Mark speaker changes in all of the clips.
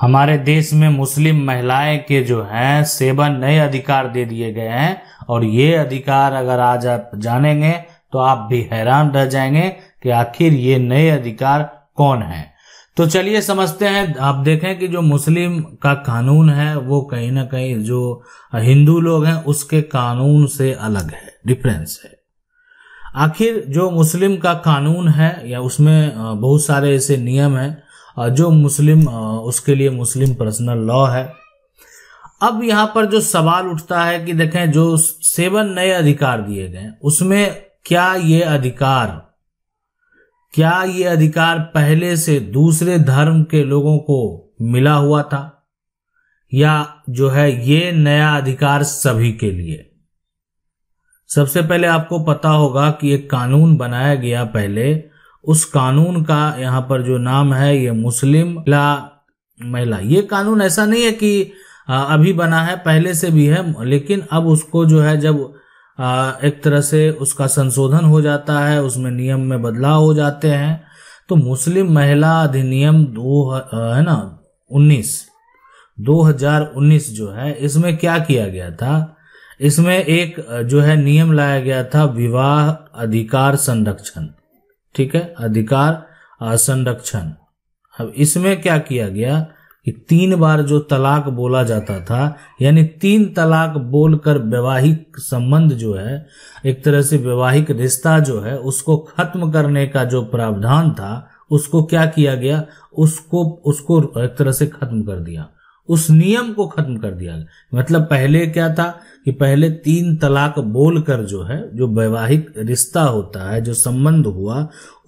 Speaker 1: हमारे देश में मुस्लिम महिलाएं के जो हैं सेवन नए अधिकार दे दिए गए हैं और ये अधिकार अगर आज आप जानेंगे तो आप भी हैरान रह जाएंगे कि आखिर ये नए अधिकार कौन है तो चलिए समझते हैं आप देखें कि जो मुस्लिम का कानून है वो कहीं ना कहीं जो हिंदू लोग हैं उसके कानून से अलग है डिफरेंस है आखिर जो मुस्लिम का कानून है या उसमें बहुत सारे ऐसे नियम हैं जो मुस्लिम उसके लिए मुस्लिम पर्सनल लॉ है अब यहाँ पर जो सवाल उठता है कि देखें जो सेवन नए अधिकार दिए गए उसमें क्या ये अधिकार क्या ये अधिकार पहले से दूसरे धर्म के लोगों को मिला हुआ था या जो है ये नया अधिकार सभी के लिए सबसे पहले आपको पता होगा कि एक कानून बनाया गया पहले उस कानून का यहाँ पर जो नाम है ये मुस्लिम ला महिला ये कानून ऐसा नहीं है कि अभी बना है पहले से भी है लेकिन अब उसको जो है जब एक तरह से उसका संशोधन हो जाता है उसमें नियम में बदलाव हो जाते हैं तो मुस्लिम महिला अधिनियम दो है ना उन्नीस 2019 जो है इसमें क्या किया गया था इसमें एक जो है नियम लाया गया था विवाह अधिकार संरक्षण ठीक है अधिकार संरक्षण अब इसमें क्या किया गया कि तीन बार जो तलाक बोला जाता था यानी तीन तलाक बोलकर वैवाहिक संबंध जो है एक तरह से वैवाहिक रिश्ता जो है उसको खत्म करने का जो प्रावधान था उसको क्या किया गया उसको उसको एक तरह से खत्म कर दिया उस नियम को खत्म कर दिया गया मतलब पहले क्या था कि पहले तीन तलाक बोलकर जो है जो वैवाहिक रिश्ता होता है जो संबंध हुआ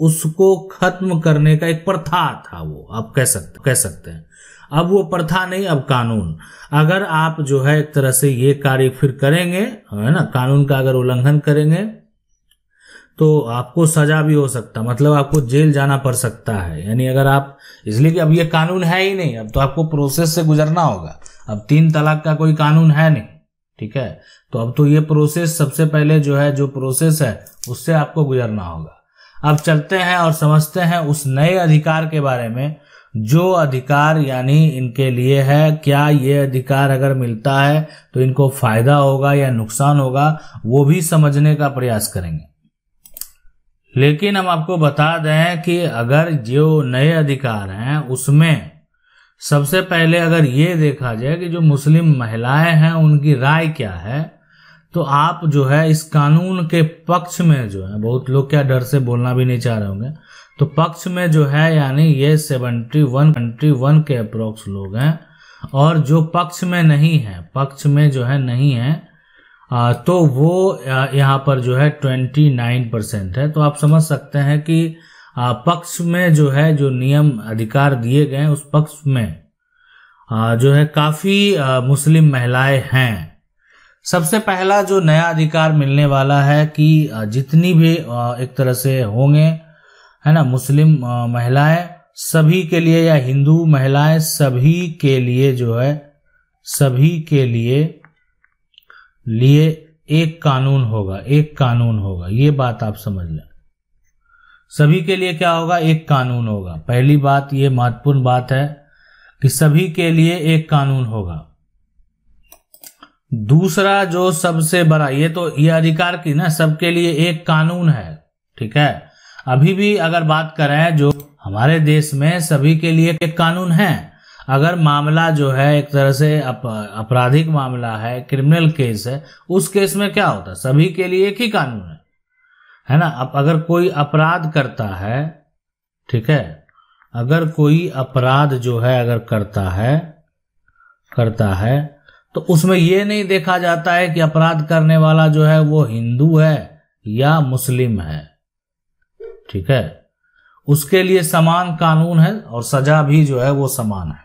Speaker 1: उसको खत्म करने का एक प्रथा था वो आप कह सकते कह सकते हैं अब वो प्रथा नहीं अब कानून अगर आप जो है एक तरह से ये कार्य फिर करेंगे है ना कानून का अगर उल्लंघन करेंगे तो आपको सजा भी हो सकता मतलब आपको जेल जाना पड़ सकता है यानी अगर आप इसलिए कि अब ये कानून है ही नहीं अब तो आपको प्रोसेस से गुजरना होगा अब तीन तलाक का कोई कानून है नहीं ठीक है तो अब तो ये प्रोसेस सबसे पहले जो है जो प्रोसेस है उससे आपको गुजरना होगा अब चलते हैं और समझते हैं उस नए अधिकार के बारे में जो अधिकार यानी इनके लिए है क्या ये अधिकार अगर मिलता है तो इनको फायदा होगा या नुकसान होगा वो भी समझने का प्रयास करेंगे लेकिन हम आपको बता दें कि अगर जो नए अधिकार हैं उसमें सबसे पहले अगर ये देखा जाए कि जो मुस्लिम महिलाएं हैं उनकी राय क्या है तो आप जो है इस कानून के पक्ष में जो है बहुत लोग क्या डर से बोलना भी नहीं चाह रहे होंगे तो पक्ष में जो है यानी ये सेवेंटी वन ट्वेंटी वन के अप्रोक्स लोग हैं और जो पक्ष में नहीं है पक्ष में जो है नहीं है तो वो यहाँ पर जो है ट्वेंटी नाइन परसेंट है तो आप समझ सकते हैं कि पक्ष में जो है जो नियम अधिकार दिए गए उस पक्ष में जो है काफी मुस्लिम महिलाएं हैं सबसे पहला जो नया अधिकार मिलने वाला है कि जितनी भी एक तरह से होंगे है ना मुस्लिम महिलाएं सभी के लिए या हिंदू महिलाएं सभी के लिए जो है सभी के लिए लिए एक कानून होगा एक कानून होगा ये बात आप समझ लें सभी के लिए क्या होगा एक कानून होगा पहली बात ये महत्वपूर्ण बात है कि सभी के लिए एक कानून होगा दूसरा जो सबसे बड़ा ये तो ये अधिकार की ना सबके लिए एक कानून है ठीक है अभी भी अगर बात करें जो हमारे देश में सभी के लिए एक कानून है अगर मामला जो है एक तरह से अप, आपराधिक मामला है क्रिमिनल केस है उस केस में क्या होता है सभी के लिए एक ही कानून है है ना अब अगर कोई अपराध करता है ठीक है अगर कोई अपराध जो है अगर करता है करता है तो उसमें यह नहीं देखा जाता है कि अपराध करने वाला जो है वो हिंदू है या मुस्लिम है ठीक है उसके लिए समान कानून है और सजा भी जो है वो समान है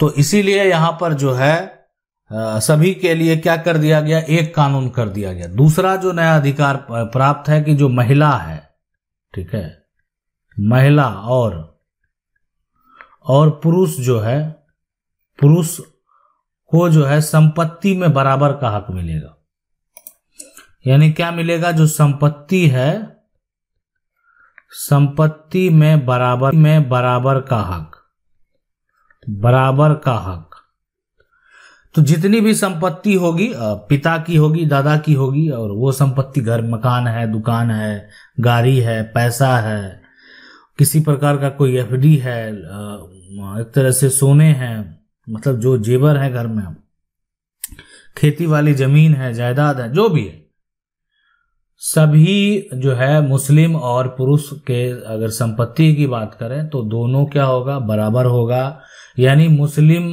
Speaker 1: तो इसीलिए यहां पर जो है सभी के लिए क्या कर दिया गया एक कानून कर दिया गया दूसरा जो नया अधिकार प्राप्त है कि जो महिला है ठीक है महिला और और पुरुष जो है पुरुष को जो है संपत्ति में बराबर का हक मिलेगा यानी क्या मिलेगा जो संपत्ति है संपत्ति में बराबर में बराबर का हक बराबर का हक तो जितनी भी संपत्ति होगी पिता की होगी दादा की होगी और वो संपत्ति घर मकान है दुकान है गाड़ी है पैसा है किसी प्रकार का कोई एफडी है एक तरह से सोने हैं मतलब जो जेवर है घर में खेती वाली जमीन है जायदाद है जो भी है सभी जो है मुस्लिम और पुरुष के अगर संपत्ति की बात करें तो दोनों क्या होगा बराबर होगा यानी मुस्लिम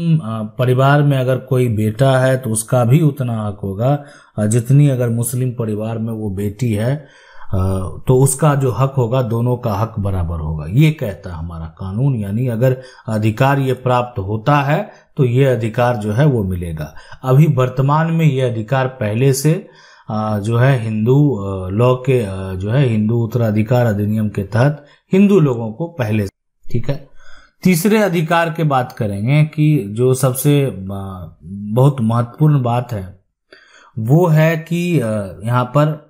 Speaker 1: परिवार में अगर कोई बेटा है तो उसका भी उतना हक होगा जितनी अगर मुस्लिम परिवार में वो बेटी है तो उसका जो हक होगा दोनों का हक बराबर होगा ये कहता हमारा कानून यानी अगर अधिकार ये प्राप्त होता है तो ये अधिकार जो है वो मिलेगा अभी वर्तमान में ये अधिकार पहले से जो है हिंदू लॉ के जो है हिंदू उत्तराधिकार अधिनियम के तहत हिंदू लोगों को पहले ठीक है तीसरे अधिकार के बात करेंगे कि जो सबसे बहुत महत्वपूर्ण बात है वो है कि यहाँ पर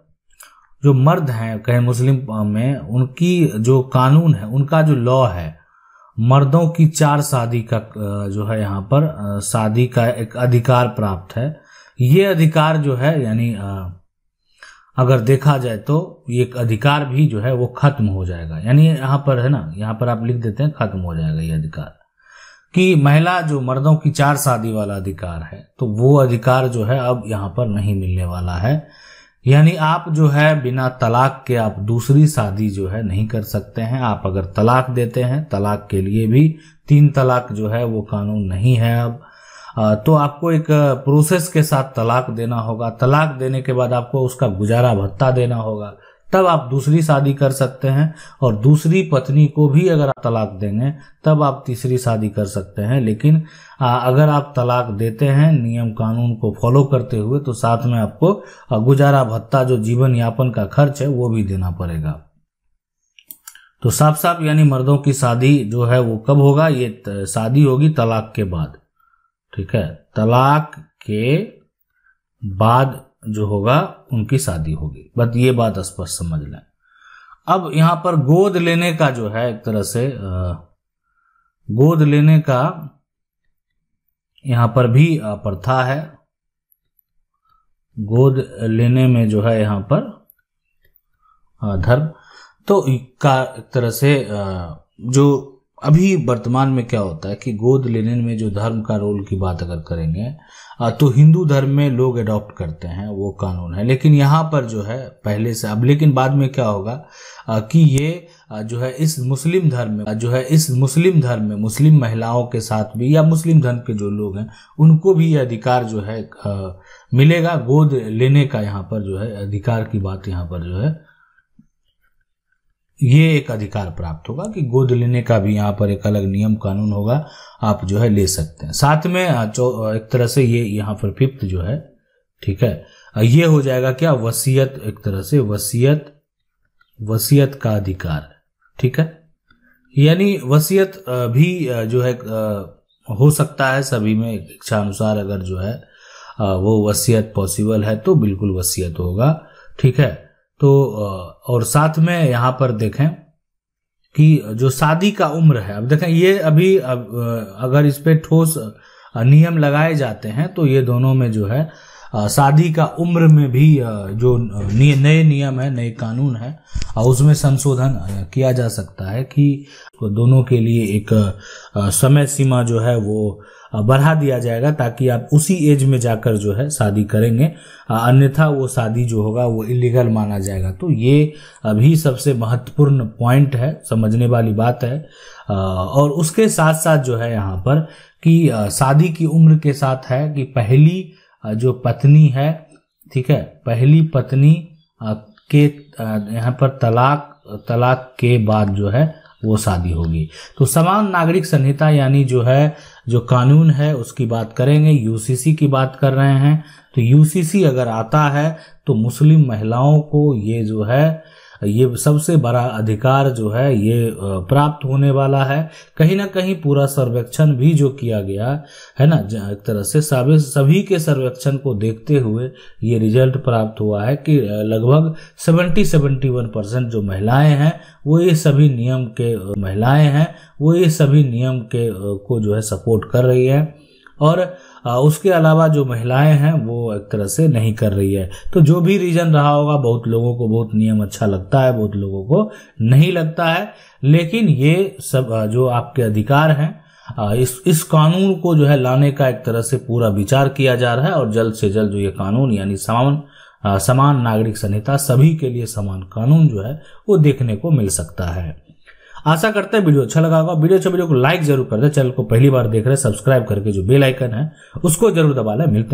Speaker 1: जो मर्द हैं कहे मुस्लिम में उनकी जो कानून है उनका जो लॉ है मर्दों की चार शादी का जो है यहाँ पर शादी का एक अधिकार प्राप्त है ये अधिकार जो है यानी अगर देखा जाए तो ये अधिकार भी जो है वो खत्म हो जाएगा यानी यहाँ पर है ना यहाँ पर आप लिख देते हैं खत्म हो जाएगा ये अधिकार कि महिला जो मर्दों की चार शादी वाला अधिकार है तो वो अधिकार जो है अब यहाँ पर नहीं मिलने वाला है यानी आप जो है बिना तलाक के आप दूसरी शादी जो है नहीं कर सकते हैं आप अगर तलाक देते हैं तलाक के लिए भी तीन तलाक जो है वो कानून नहीं है अब तो आपको एक प्रोसेस के साथ तलाक देना होगा तलाक देने के बाद आपको उसका गुजारा भत्ता देना होगा तब आप दूसरी शादी कर सकते हैं और दूसरी पत्नी को भी अगर आप तलाक देंगे तब आप तीसरी शादी कर सकते हैं लेकिन अगर आप तलाक देते हैं नियम कानून को फॉलो करते हुए तो साथ में आपको गुजारा भत्ता जो जीवन यापन का खर्च है वो भी देना पड़ेगा तो साफ साफ यानी मर्दों की शादी जो है वो कब होगा ये शादी होगी तलाक के बाद ठीक है तलाक के बाद जो होगा उनकी शादी होगी बस ये बात स्पष्ट समझ लें अब यहां पर गोद लेने का जो है एक तरह से गोद लेने का यहां पर भी प्रथा है गोद लेने में जो है यहां पर धर्म तो का एक तरह से जो अभी वर्तमान में क्या होता है कि गोद लेने में जो धर्म का रोल की बात अगर करेंगे तो हिंदू धर्म में लोग अडॉप्ट करते हैं वो कानून है लेकिन यहाँ पर जो है पहले से अब लेकिन बाद में क्या होगा कि ये जो है इस मुस्लिम धर्म में जो है इस मुस्लिम धर्म में मुस्लिम महिलाओं के साथ भी या मुस्लिम धर्म के जो लोग हैं उनको भी ये अधिकार जो है मिलेगा गोद लेने का यहाँ पर जो है अधिकार की बात यहाँ पर जो है ये एक अधिकार प्राप्त होगा कि गोद लेने का भी यहाँ पर एक अलग नियम कानून होगा आप जो है ले सकते हैं साथ में एक तरह से ये यहाँ पर फिफ्थ जो है ठीक है ये हो जाएगा क्या वसीयत एक तरह से वसीयत वसीयत का अधिकार ठीक है यानी वसीयत भी जो है हो सकता है सभी में इच्छा अनुसार अगर जो है वो वसीयत पॉसिबल है तो बिल्कुल वसीयत होगा ठीक है तो और साथ में यहां पर देखें कि जो शादी का उम्र है अब देखें ये अभी अब अगर इस पे ठोस नियम लगाए जाते हैं तो ये दोनों में जो है शादी का उम्र में भी जो नए नियम है नए कानून है उसमें संशोधन किया जा सकता है कि दोनों के लिए एक समय सीमा जो है वो बढ़ा दिया जाएगा ताकि आप उसी एज में जाकर जो है शादी करेंगे अन्यथा वो शादी जो होगा वो इलीगल माना जाएगा तो ये अभी सबसे महत्वपूर्ण पॉइंट है समझने वाली बात है और उसके साथ साथ जो है यहाँ पर कि शादी की उम्र के साथ है कि पहली जो पत्नी है ठीक है पहली पत्नी के यहाँ पर तलाक तलाक के बाद जो है वो शादी होगी तो समान नागरिक संहिता यानी जो है जो कानून है उसकी बात करेंगे यूसीसी की बात कर रहे हैं तो यूसीसी अगर आता है तो मुस्लिम महिलाओं को ये जो है ये सबसे बड़ा अधिकार जो है ये प्राप्त होने वाला है कहीं ना कहीं पूरा सर्वेक्षण भी जो किया गया है ना एक तरह से सभी के सर्वेक्षण को देखते हुए ये रिजल्ट प्राप्त हुआ है कि लगभग 70 71 परसेंट जो महिलाएं हैं वो ये सभी नियम के महिलाएं हैं वो ये सभी नियम के को जो है सपोर्ट कर रही हैं और उसके अलावा जो महिलाएं हैं वो एक तरह से नहीं कर रही है तो जो भी रीज़न रहा होगा बहुत लोगों को बहुत नियम अच्छा लगता है बहुत लोगों को नहीं लगता है लेकिन ये सब जो आपके अधिकार हैं इस इस कानून को जो है लाने का एक तरह से पूरा विचार किया जा रहा है और जल्द से जल्द जो ये कानून यानी समान समान नागरिक संहिता सभी के लिए समान कानून जो है वो देखने को मिल सकता है आशा करते हैं वीडियो अच्छा लगा होगा वीडियो अच्छा वीडियो को लाइक जरूर कर दे चैनल को पहली बार देख रहे हैं सब्सक्राइब करके जो बेल आइकन है उसको जरूर दबा लें मिलते हैं